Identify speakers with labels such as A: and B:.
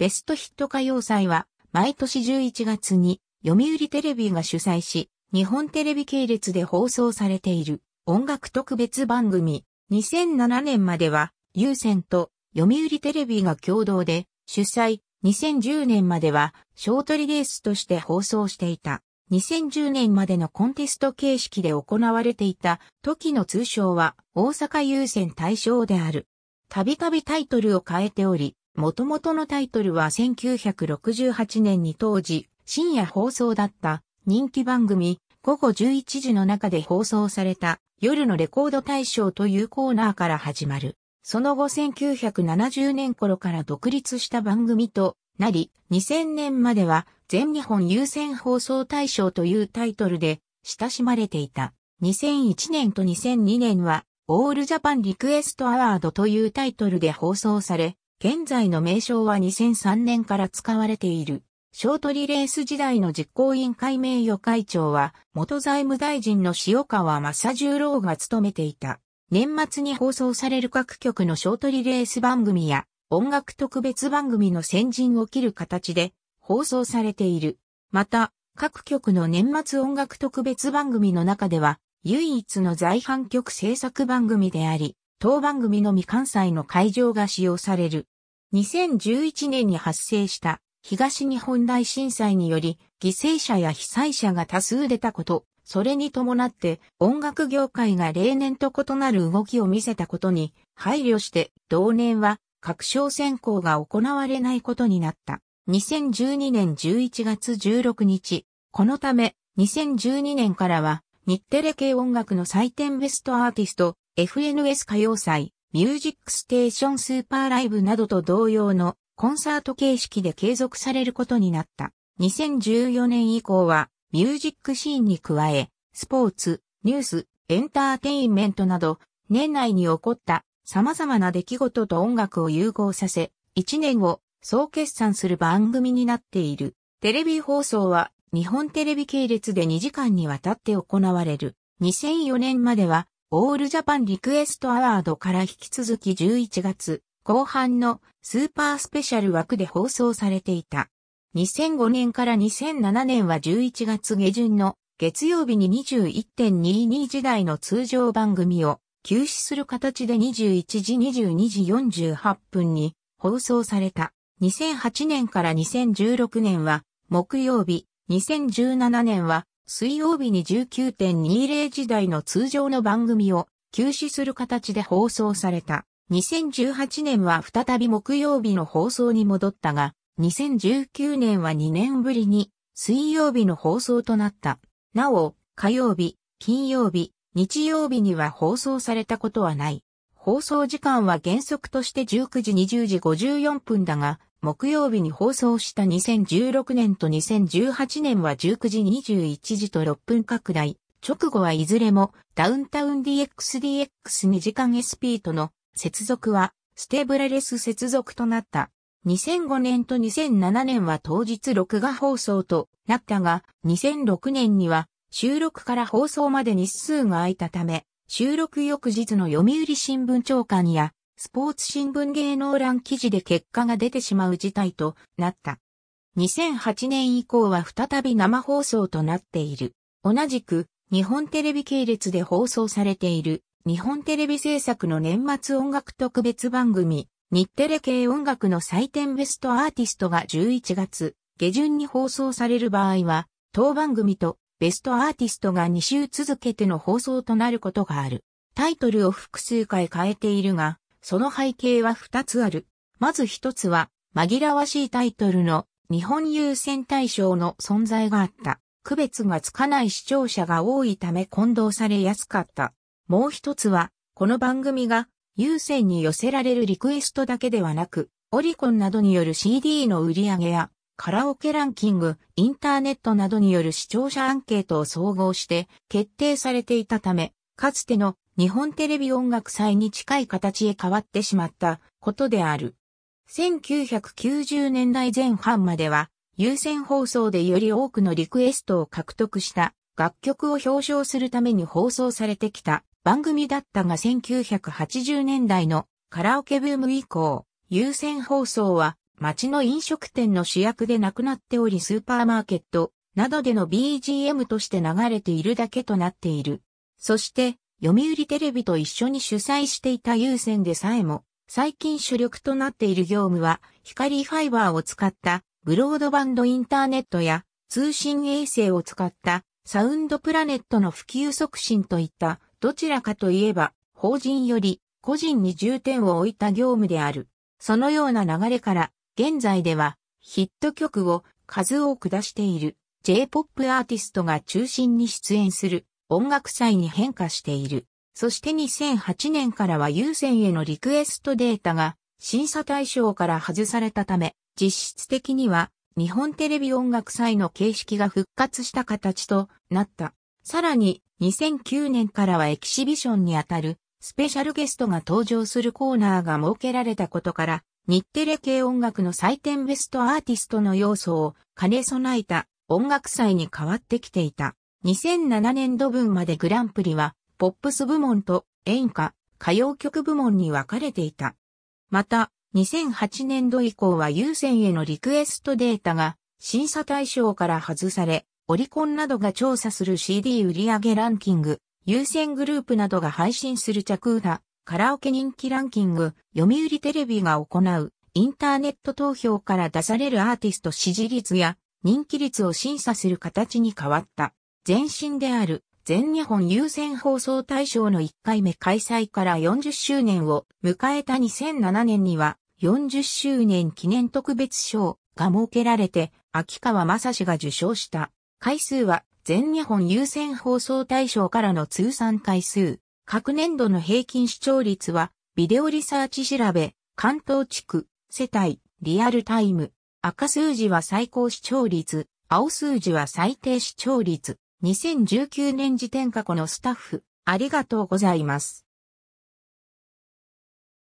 A: ベストヒット歌謡祭は、毎年11月に、読売テレビが主催し、日本テレビ系列で放送されている音楽特別番組。2007年までは、有線と読売テレビが共同で主催。2010年までは、ショートリレースとして放送していた。2010年までのコンテスト形式で行われていた時の通称は大阪有線対象である。たびたびタイトルを変えており、元々のタイトルは1968年に当時、深夜放送だった人気番組、午後11時の中で放送された夜のレコード大賞というコーナーから始まる。その後1970年頃から独立した番組となり、2000年までは全日本優先放送大賞というタイトルで親しまれていた。2001年と2002年はオールジャパンリクエストアワードというタイトルで放送され、現在の名称は2003年から使われている。ショートリレース時代の実行委員会名誉会長は、元財務大臣の塩川正十郎が務めていた。年末に放送される各局のショートリレース番組や、音楽特別番組の先陣を切る形で放送されている。また、各局の年末音楽特別番組の中では、唯一の在阪局制作番組であり、当番組のみ関西の会場が使用される。2011年に発生した東日本大震災により犠牲者や被災者が多数出たこと、それに伴って音楽業界が例年と異なる動きを見せたことに配慮して同年は各賞選考が行われないことになった。2012年11月16日、このため2012年からは日テレ系音楽の祭典ベストアーティスト FNS 歌謡祭、ミュージックステーションスーパーライブなどと同様のコンサート形式で継続されることになった。2014年以降は、ミュージックシーンに加え、スポーツ、ニュース、エンターテインメントなど、年内に起こった様々な出来事と音楽を融合させ、1年を総決算する番組になっている。テレビ放送は日本テレビ系列で2時間にわたって行われる。2004年まではオールジャパンリクエストアワードから引き続き11月後半のスーパースペシャル枠で放送されていた。2005年から2007年は11月下旬の月曜日に21.22時台の通常番組を休止する形で21時22時48分に放送された。2008年から2016年は木曜日、2017年は水曜日に19.20時代の通常の番組を休止する形で放送された。2018年は再び木曜日の放送に戻ったが、2019年は2年ぶりに水曜日の放送となった。なお、火曜日、金曜日、日曜日には放送されたことはない。放送時間は原則として19時20時54分だが、木曜日に放送した2016年と2018年は19時21時と6分拡大。直後はいずれもダウンタウン DXDX2 時間 SP との接続はステーブレレス接続となった。2005年と2007年は当日録画放送となったが、2006年には収録から放送まで日数が空いたため、収録翌日の読売新聞長官や、スポーツ新聞芸能欄記事で結果が出てしまう事態となった。2008年以降は再び生放送となっている。同じく、日本テレビ系列で放送されている、日本テレビ制作の年末音楽特別番組、日テレ系音楽の祭典ベストアーティストが11月下旬に放送される場合は、当番組とベストアーティストが2週続けての放送となることがある。タイトルを複数回変えているが、その背景は2つある。まず1つは、紛らわしいタイトルの日本優先対象の存在があった。区別がつかない視聴者が多いため混同されやすかった。もう一つは、この番組が優先に寄せられるリクエストだけではなく、オリコンなどによる CD の売り上げやカラオケランキング、インターネットなどによる視聴者アンケートを総合して決定されていたため、かつての日本テレビ音楽祭に近い形へ変わってしまったことである。1990年代前半までは、優先放送でより多くのリクエストを獲得した楽曲を表彰するために放送されてきた番組だったが1980年代のカラオケブーム以降、優先放送は街の飲食店の主役でなくなっておりスーパーマーケットなどでの BGM として流れているだけとなっている。そして、読売テレビと一緒に主催していた優先でさえも、最近主力となっている業務は、光ファイバーを使ったブロードバンドインターネットや通信衛星を使ったサウンドプラネットの普及促進といった、どちらかといえば、法人より個人に重点を置いた業務である。そのような流れから、現在ではヒット曲を数多く出している J-POP アーティストが中心に出演する音楽祭に変化している。そして2008年からは有線へのリクエストデータが審査対象から外されたため、実質的には日本テレビ音楽祭の形式が復活した形となった。さらに2009年からはエキシビションにあたるスペシャルゲストが登場するコーナーが設けられたことから日テレ系音楽の祭典ベストアーティストの要素を兼ね備えた音楽祭に変わってきていた。2007年度分までグランプリは、ポップス部門と演歌、歌謡曲部門に分かれていた。また、2008年度以降は優先へのリクエストデータが審査対象から外され、オリコンなどが調査する CD 売上ランキング、優先グループなどが配信する着歌、カラオケ人気ランキング、読売テレビが行うインターネット投票から出されるアーティスト支持率や人気率を審査する形に変わった。前身である全日本優先放送大賞の1回目開催から40周年を迎えた2007年には40周年記念特別賞が設けられて秋川正史が受賞した。回数は全日本優先放送大賞からの通算回数各年度の平均視聴率は、ビデオリサーチ調べ、関東地区、世帯、リアルタイム。赤数字は最高視聴率、青数字は最低視聴率。2019年時点過去のスタッフ、ありがとうございます。